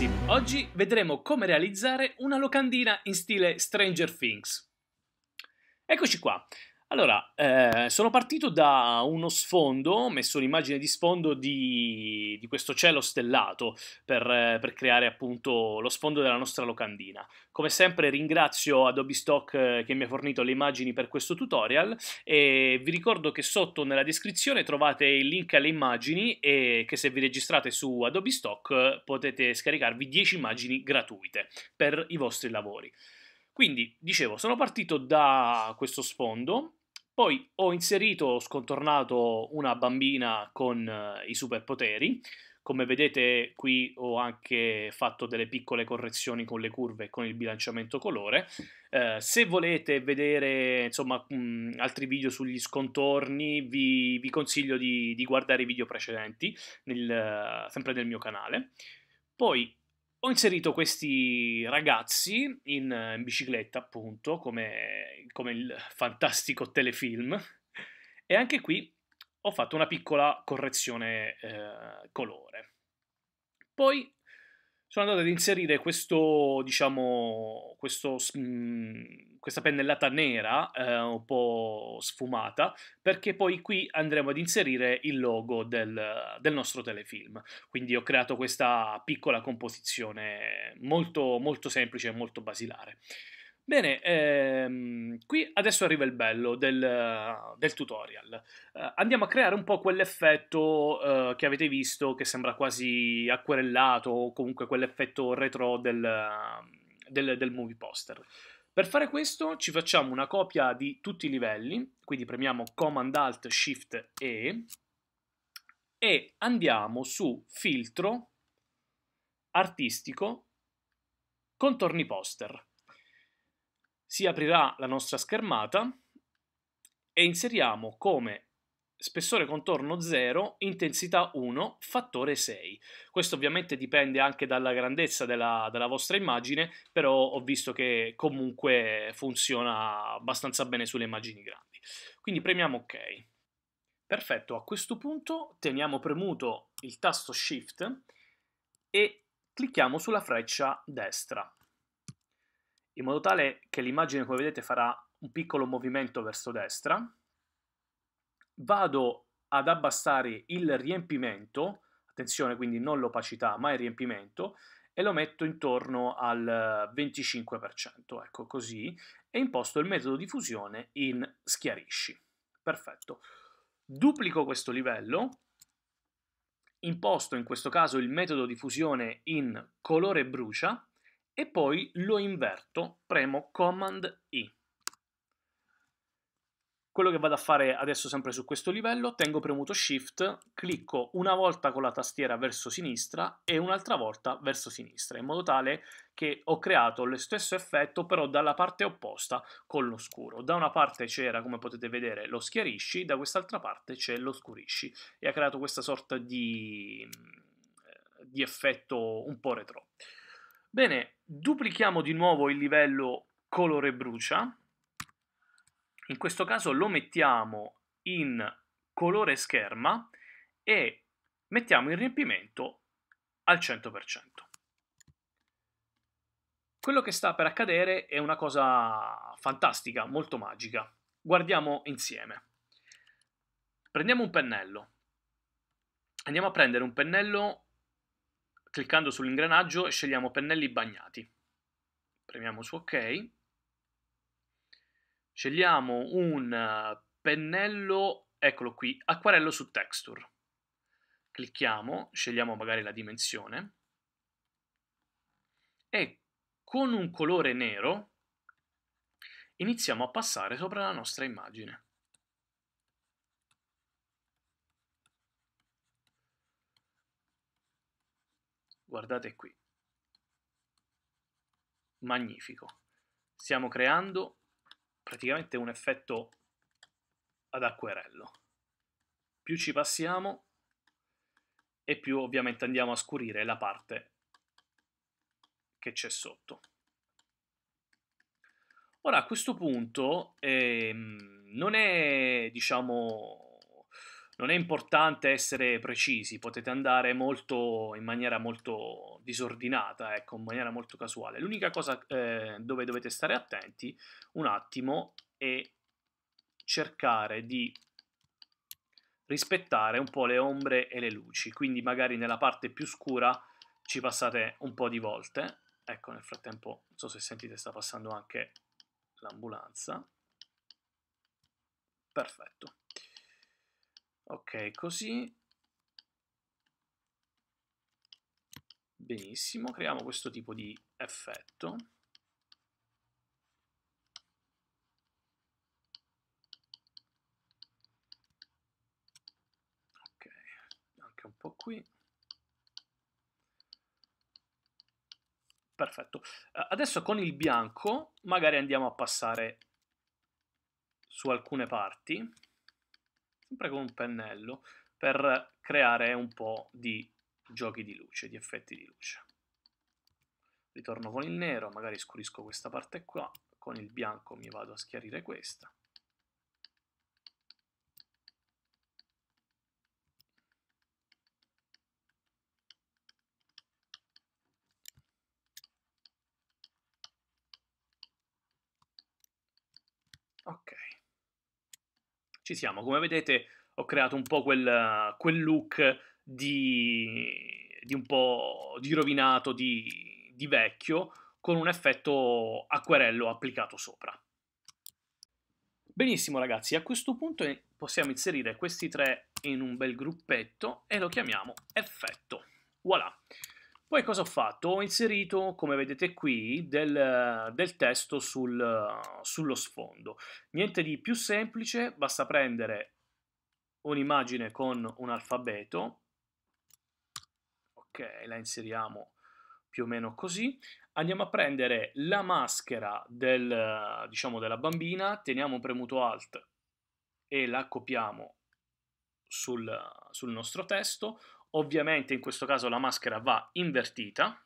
ragazzi, oggi vedremo come realizzare una locandina in stile Stranger Things. Eccoci qua. Allora, eh, sono partito da uno sfondo, ho messo l'immagine di sfondo di, di questo cielo stellato per, eh, per, creare appunto lo sfondo della nostra locandina. Come sempre ringrazio Adobe Stock eh, che mi ha fornito le immagini per questo tutorial e vi ricordo che sotto nella descrizione trovate il link alle immagini e che se vi registrate su Adobe Stock eh, potete scaricarvi 10 immagini gratuite per i vostri lavori. Quindi, dicevo, sono partito da questo sfondo poi ho inserito, ho scontornato una bambina con eh, i superpoteri. Come vedete qui ho anche fatto delle piccole correzioni con le curve e con il bilanciamento colore. Eh, se volete vedere insomma, mh, altri video sugli scontorni vi, vi consiglio di, di, guardare i video precedenti nel, eh, sempre nel mio canale. Poi ho inserito questi ragazzi in, eh, in bicicletta, appunto, come, come il fantastico telefilm, e anche qui ho fatto una piccola correzione eh, colore. Poi sono andato ad inserire questo, diciamo, questo mh, mm, questa pennellata nera eh, un po' sfumata, perché poi qui andremo ad inserire il logo del, del nostro telefilm. Quindi ho creato questa piccola composizione molto, molto semplice e molto basilare. Bene, ehm, qui adesso arriva il bello del, del tutorial. Eh, andiamo a creare un po' quell'effetto eh, che avete visto, che sembra quasi acquerellato, o comunque quell'effetto retro del, del, del movie poster. Per fare questo ci facciamo una copia di tutti i livelli, quindi premiamo Command Alt Shift E e andiamo su filtro artistico contorni poster. Si aprirà la nostra schermata e inseriamo come spessore contorno 0, intensità 1, fattore 6. Questo ovviamente dipende anche dalla grandezza della, della, vostra immagine, però ho visto che comunque funziona abbastanza bene sulle immagini grandi. Quindi premiamo ok. Perfetto, a questo punto teniamo premuto il tasto Shift e clicchiamo sulla freccia destra, in modo tale che l'immagine, come vedete, farà un piccolo movimento verso destra, vado ad abbassare il riempimento, attenzione quindi non l'opacità ma il riempimento, e lo metto intorno al 25%, eh, ecco così, e imposto il metodo di fusione in schiarisci. Perfetto. Duplico questo livello, imposto in questo caso il metodo di fusione in colore brucia e poi lo inverto, premo Command I. Quello che vado a fare adesso sempre su questo livello, tengo premuto Shift, clicco una volta con la tastiera verso sinistra e un'altra volta verso sinistra, in modo tale che ho creato lo stesso effetto però dalla parte opposta con lo scuro. Da una parte c'era, come potete vedere, lo schiarisci, da quest'altra parte c'è lo scurisci e ha creato questa sorta di, eh, di effetto un po' retro. Bene, duplichiamo di nuovo il livello colore brucia in questo caso lo mettiamo in colore scherma e mettiamo il riempimento al 100%. Quello che sta per accadere è una cosa fantastica, molto magica. Guardiamo insieme. Prendiamo un pennello. Andiamo a prendere un pennello cliccando sull'ingranaggio e scegliamo pennelli bagnati. Premiamo su ok scegliamo un eh, pennello, eccolo qui, acquarello su texture. Clicchiamo, scegliamo magari la dimensione e con un colore nero iniziamo a passare sopra la nostra immagine. Guardate qui. Magnifico. Stiamo creando praticamente un effetto ad acquerello. Più ci passiamo e più ovviamente andiamo a scurire la parte che c'è sotto. Ora a questo punto ehm, non è diciamo non è importante essere precisi, potete andare molto, in maniera molto disordinata, ecco, in maniera molto casuale. L'unica cosa eh, dove dovete stare attenti un attimo è cercare di rispettare un po' le ombre e le luci, quindi magari nella parte più scura ci passate un po' di volte. Ecco, nel frattempo, non so se sentite, sta passando anche l'ambulanza. Perfetto ok così benissimo creiamo questo tipo di effetto ok anche un po' qui perfetto eh, adesso con il bianco magari andiamo a passare su alcune parti sempre con un pennello, per creare un po' di giochi di luce, di effetti di luce. Ritorno con il nero, magari scurisco questa parte qua, con il bianco mi vado a schiarire questa. ci siamo. Come vedete ho creato un po' quel, quel look di, di, un po' di rovinato, di, di vecchio, con un effetto acquerello applicato sopra. Benissimo ragazzi, a questo punto possiamo inserire questi tre in un bel gruppetto e lo chiamiamo effetto. Voilà! Poi cosa ho fatto? Ho inserito, come vedete qui, del, del testo sul, sullo sfondo. Niente di più semplice, basta prendere un'immagine con un alfabeto, ok, la inseriamo più o meno così, andiamo a prendere la maschera del, diciamo, della bambina, teniamo premuto Alt e la copiamo sul, sul nostro testo, Ovviamente in questo caso la maschera va invertita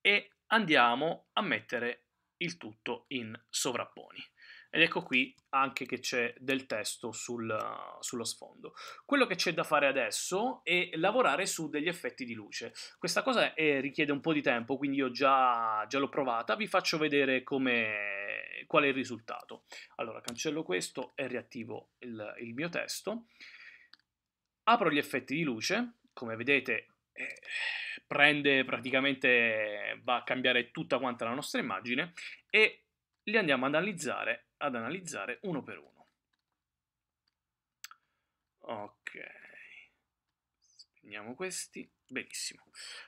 e andiamo a mettere il tutto in sovrapponi. Ed ecco qui anche che c'è del testo sul, sullo sfondo. Quello che c'è da fare adesso è lavorare su degli effetti di luce. Questa cosa è, richiede un po' di tempo, quindi io già, già l'ho provata, vi faccio vedere qual è il risultato. Allora, cancello questo e riattivo il, il mio testo apro gli effetti di luce, come vedete eh, prende praticamente, va a cambiare tutta quanta la nostra immagine e li andiamo ad analizzare, ad analizzare uno per uno. Ok, spegniamo questi. Benissimo.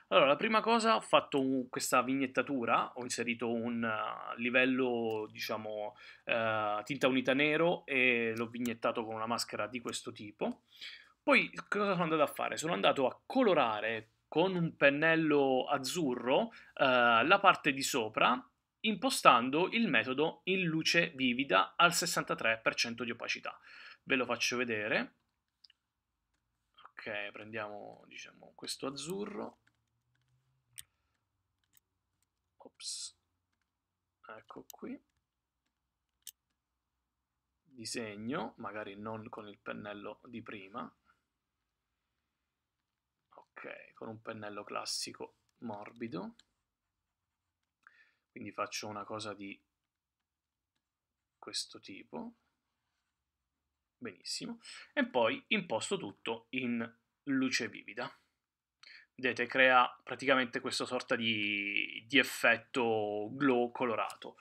Allora, la prima cosa ho fatto un, questa vignettatura, ho inserito un uh, livello, diciamo, uh, tinta unita nero e l'ho vignettato con una maschera di questo tipo. Poi cosa sono andato a fare? Sono andato a colorare con un pennello azzurro eh, la parte di sopra impostando il metodo in luce vivida al 63% di opacità. Ve lo faccio vedere. Ok, prendiamo diciamo, questo azzurro. Ops. Ecco qui. Disegno, magari non con il pennello di prima, con un pennello classico morbido, quindi faccio una cosa di questo tipo, benissimo, e poi imposto tutto in luce vivida. Vedete, crea praticamente questa sorta di, di effetto glow colorato.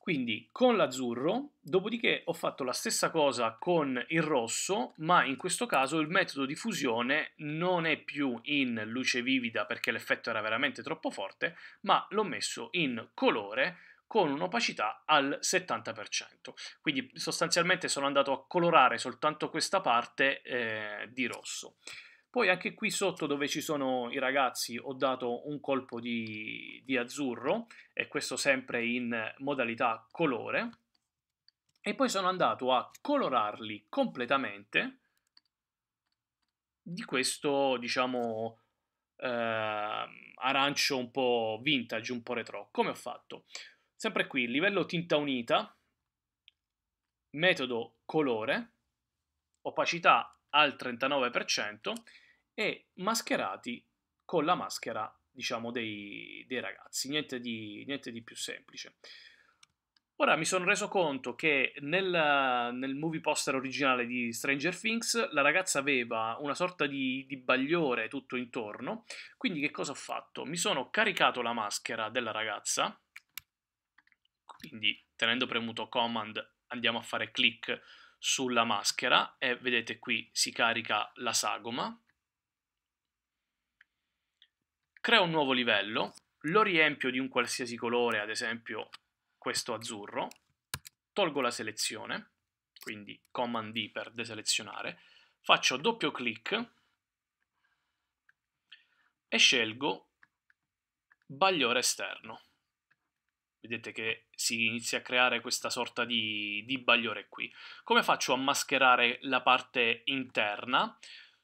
Quindi con l'azzurro, dopodiché ho fatto la stessa cosa con il rosso, ma in questo caso il metodo di fusione non è più in luce vivida perché l'effetto era veramente troppo forte, ma l'ho messo in colore con un'opacità al 70%. Quindi sostanzialmente sono andato a colorare soltanto questa parte eh, di rosso. Poi anche qui sotto dove ci sono i ragazzi ho dato un colpo di, di azzurro e questo sempre in modalità colore e poi sono andato a colorarli completamente di questo diciamo eh, arancio un po' vintage, un po' retro. Come ho fatto? Sempre qui, livello tinta unita, metodo colore, opacità al 39%, e mascherati con la maschera, diciamo, dei, dei ragazzi, niente di, niente di, più semplice. Ora mi sono reso conto che nel, nel, movie poster originale di Stranger Things la ragazza aveva una sorta di, di bagliore tutto intorno, quindi che cosa ho fatto? Mi sono caricato la maschera della ragazza, quindi tenendo premuto Command andiamo a fare clic sulla maschera e vedete qui si carica la sagoma creo un nuovo livello, lo riempio di un qualsiasi colore, ad esempio questo azzurro, tolgo la selezione, quindi Command D per deselezionare, faccio doppio clic e scelgo bagliore esterno. Vedete che si inizia a creare questa sorta di, di bagliore qui. Come faccio a mascherare la parte interna?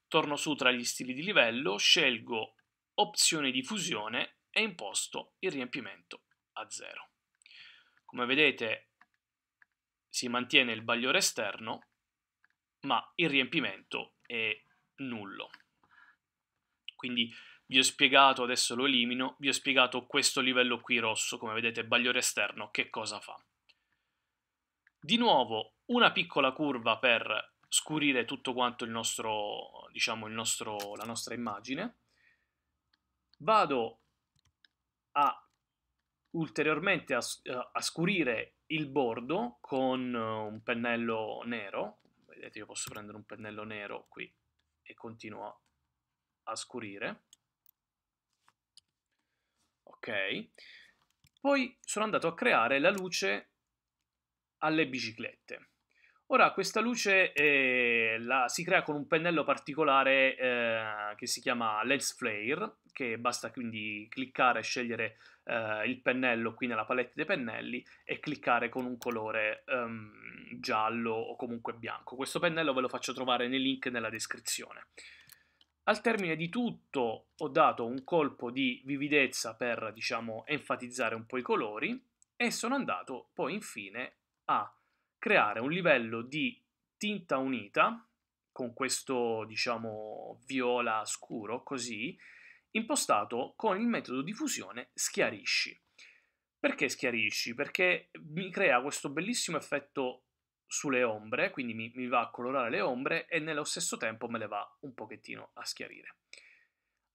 Torno su tra gli stili di livello, scelgo opzione di fusione e imposto il riempimento a zero. Come vedete si mantiene il bagliore esterno, ma il riempimento è nullo. Quindi vi ho spiegato, adesso lo elimino, vi ho spiegato questo livello qui rosso, come vedete bagliore esterno, che cosa fa. Di nuovo una piccola curva per scurire tutto quanto il nostro, diciamo, il nostro, la nostra immagine vado a ulteriormente a, eh, a scurire il bordo con eh, un pennello nero, vedete io posso prendere un pennello nero qui e continuo a scurire, ok, poi sono andato a creare la luce alle biciclette. Ora, questa luce eh, la, si crea con un pennello particolare eh, che si chiama Lens Flare, che basta quindi cliccare e scegliere eh, il pennello qui nella palette dei pennelli e cliccare con un colore ehm, giallo o comunque bianco. Questo pennello ve lo faccio trovare nei link nella descrizione. Al termine di tutto ho dato un colpo di vividezza per, diciamo, enfatizzare un po' i colori e sono andato poi infine a creare un livello di tinta unita con questo diciamo viola scuro così impostato con il metodo di fusione schiarisci. Perché schiarisci? Perché mi crea questo bellissimo effetto sulle ombre, quindi mi, mi, va a colorare le ombre e nello stesso tempo me le va un pochettino a schiarire.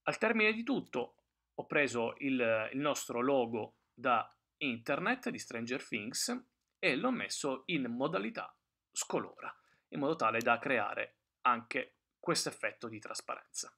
Al termine di tutto ho preso il, il nostro logo da internet di Stranger Things e l'ho messo in modalità scolora, in modo tale da creare anche questo effetto di trasparenza.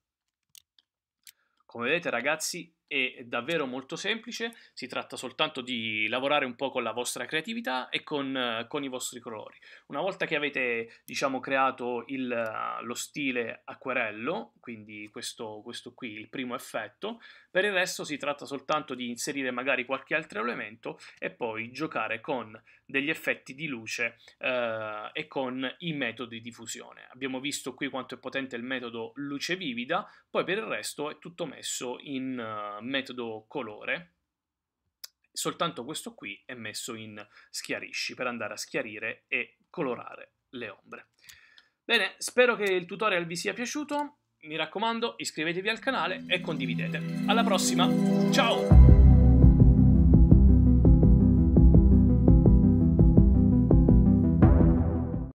Come vedete ragazzi è davvero molto semplice, si tratta soltanto di lavorare un po' con la vostra creatività e con, eh, con i vostri colori. Una volta che avete diciamo, creato il, eh, lo stile acquerello, quindi questo, questo qui, il primo effetto, per il resto si tratta soltanto di inserire magari qualche altro elemento e poi giocare con degli effetti di luce eh, e con i metodi di fusione. Abbiamo visto qui quanto è potente il metodo luce vivida, poi per il resto è tutto messo in... Eh, metodo colore, soltanto questo qui è messo in schiarisci per andare a schiarire e colorare le ombre. Bene, spero che il tutorial vi sia piaciuto, mi raccomando iscrivetevi al canale e condividete. Alla prossima, ciao!